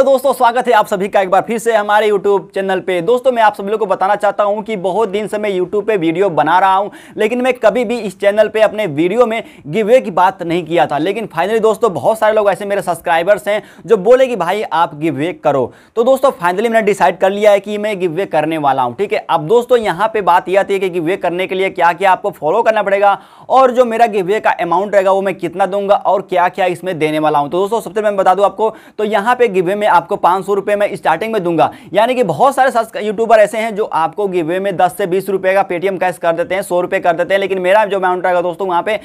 hello दोस्तों स्वागत है आप सभी का एक बार फिर से हमारे यूट्यूब चैनल पे दोस्तों मैं आप सभी लोगों को बताना चाहता हूँ कि बहुत दिन से मैं यूट्यूब पे वीडियो बना रहा हूँ लेकिन मैं कभी भी इस चैनल पे अपने वीडियो में गिवे की बात नहीं किया था लेकिन फाइनली दोस्तों बहुत सारे लोग ऐसे मेरे सब्सक्राइबर्स हैं जो बोले कि भाई आप गिवे करो तो दोस्तों फाइनली मैंने डिसाइड कर लिया है कि मैं गिवे करने वाला हूँ ठीक है अब दोस्तों यहाँ पर बात यह आती है कि गिवे करने के लिए क्या क्या आपको फॉलो करना पड़ेगा और जो मेरा गिवे का अमाउंट रहेगा वो मैं कितना दूंगा और क्या क्या इसमें देने वाला हूँ तो दोस्तों सबसे मैं बता दूँ आपको तो यहाँ पर गिवे में आपको पांच सौ रुपए में स्टार्टिंग में दूंगा यानी कि बहुत सारे यूट्यूबर ऐसे हैं जो आपको गिवे में दस से बीस रुपए का पेटीएम कैश कर देते हैं सौ रुपए कर देते हैं लेकिन मेरा जो अमाउंट रहेगा दोस्तों वहां पे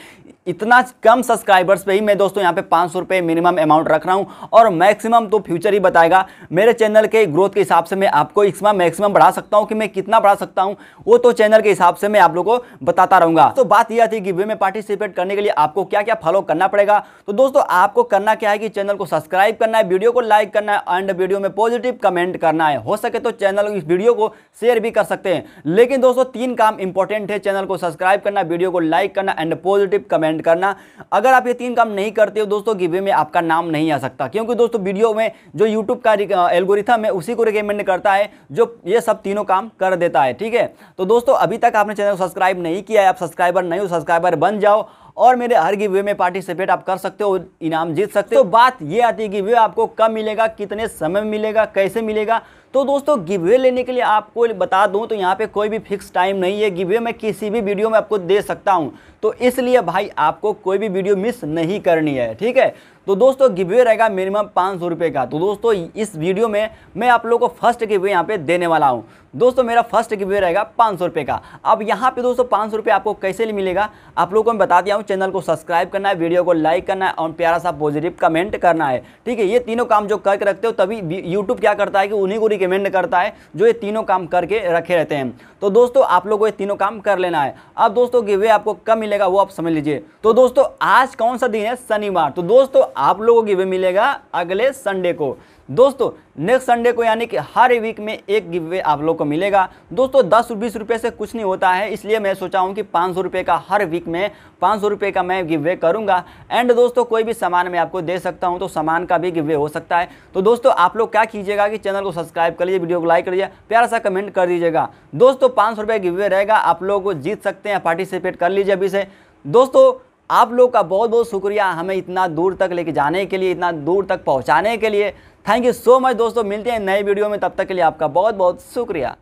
इतना कम सब्सक्राइबर्स पे ही मैं दोस्तों यहाँ पे पाँच सौ रुपये मिनिमम अमाउंट रख रहा हूँ और मैक्सिमम तो फ्यूचर ही बताएगा मेरे चैनल के ग्रोथ के हिसाब से मैं आपको इसमें मैक्सिमम बढ़ा सकता हूँ कि मैं कितना बढ़ा सकता हूँ वो तो चैनल के हिसाब से मैं आप लोगों को बताता रहूँगा तो बात यह थी कि वे में पार्टिसिपेट करने के लिए आपको क्या क्या फॉलो करना पड़ेगा तो दोस्तों आपको करना क्या है कि चैनल को सब्सक्राइब करना है वीडियो को लाइक करना है एंड वीडियो में पॉजिटिव कमेंट करना है हो सके तो चैनल इस वीडियो को शेयर भी कर सकते हैं लेकिन दोस्तों तीन काम इंपॉर्टेंट है चैनल को सब्सक्राइब करना वीडियो को लाइक करना एंड पॉजिटिव कमेंट कमेंट करना अगर आप ये तीन काम नहीं करते हो दोस्तों गिवे में आपका नाम नहीं आ सकता क्योंकि दोस्तों वीडियो में जो यूट्यूब का एल्गोरिथम है उसी को रिकमेंड करता है जो ये सब तीनों काम कर देता है ठीक है तो दोस्तों अभी तक आपने चैनल को सब्सक्राइब नहीं किया है आप सब्सक्राइबर नहीं हो सब्सक्राइबर बन जाओ और मेरे हर गिवे में पार्टिसिपेट आप कर सकते हो इनाम जीत सकते हो तो बात ये आती है गिवे आपको कब मिलेगा कितने समय में मिलेगा कैसे मिलेगा तो दोस्तों गिवे लेने के लिए आपको बता दूं तो यहाँ पे कोई भी फिक्स टाइम नहीं है गिवे मैं किसी भी वीडियो में आपको दे सकता हूँ तो इसलिए भाई आपको कोई भी वीडियो मिस नहीं करनी है ठीक है तो दोस्तों गिवे रहेगा मिनिमम पाँच सौ रुपये का तो दोस्तों इस वीडियो में मैं आप लोगों को फर्स्ट गिवे यहाँ पे देने वाला हूँ दोस्तों मेरा फर्स्ट गिवे रहेगा पाँच सौ रुपये का अब यहाँ पे दोस्तों पाँच सौ रुपये आपको कैसे मिलेगा आप लोगों को मैं बता दिया हूँ चैनल को सब्सक्राइब करना है वीडियो को लाइक करना है और प्यारा सा पॉजिटिव कमेंट करना है ठीक है ये तीनों काम जो करके रखते हो तभी यूट्यूब क्या करता है कि उन्हीं को रिकमेंड करता है जो ये तीनों काम करके रखे रहते हैं तो दोस्तों आप लोग को ये तीनों काम कर लेना है अब दोस्तों गिवे आपको कब मिलेगा वो आप समझ लीजिए तो दोस्तों आज कौन सा दिन है शनिवार तो दोस्तों आप लोगों को गिवे मिलेगा अगले संडे को दोस्तों नेक्स्ट संडे को यानी कि हर वीक में एक गिवे आप लोग को मिलेगा दोस्तों दस बीस रुपये से कुछ नहीं होता है इसलिए मैं सोचा हूँ कि पाँच सौ रुपये का हर वीक में पाँच सौ रुपये का मैं गिवे करूँगा एंड दोस्तों कोई भी सामान मैं आपको दे सकता हूँ तो सामान का भी गिवे हो सकता है तो दोस्तों आप लोग क्या कीजिएगा कि चैनल को सब्सक्राइब कर लीजिए वीडियो को लाइक कर लीजिए प्यारा सा कमेंट कर दीजिएगा दोस्तों पाँच सौ रुपये गिवे रहेगा आप लोग जीत सकते हैं पार्टिसिपेट कर लीजिए अभी से दोस्तों आप लोग का बहुत बहुत शुक्रिया हमें इतना दूर तक लेके जाने के लिए इतना दूर तक पहुंचाने के लिए थैंक यू सो मच दोस्तों मिलते हैं नए वीडियो में तब तक के लिए आपका बहुत बहुत शुक्रिया